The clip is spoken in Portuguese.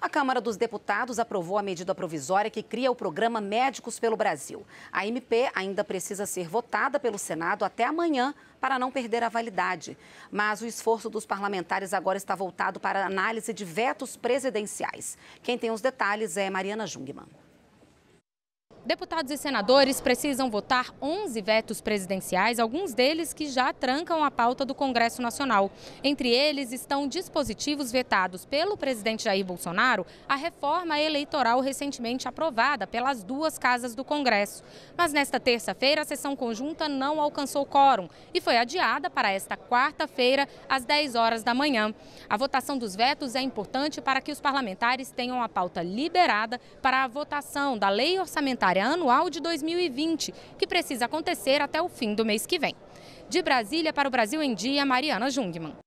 A Câmara dos Deputados aprovou a medida provisória que cria o programa Médicos pelo Brasil. A MP ainda precisa ser votada pelo Senado até amanhã para não perder a validade. Mas o esforço dos parlamentares agora está voltado para a análise de vetos presidenciais. Quem tem os detalhes é Mariana Jungmann. Deputados e senadores precisam votar 11 vetos presidenciais, alguns deles que já trancam a pauta do Congresso Nacional. Entre eles estão dispositivos vetados pelo presidente Jair Bolsonaro a reforma eleitoral recentemente aprovada pelas duas casas do Congresso. Mas nesta terça-feira, a sessão conjunta não alcançou quórum e foi adiada para esta quarta-feira, às 10 horas da manhã. A votação dos vetos é importante para que os parlamentares tenham a pauta liberada para a votação da lei orçamentária orçamentária anual de 2020, que precisa acontecer até o fim do mês que vem. De Brasília para o Brasil em Dia, Mariana Jungmann.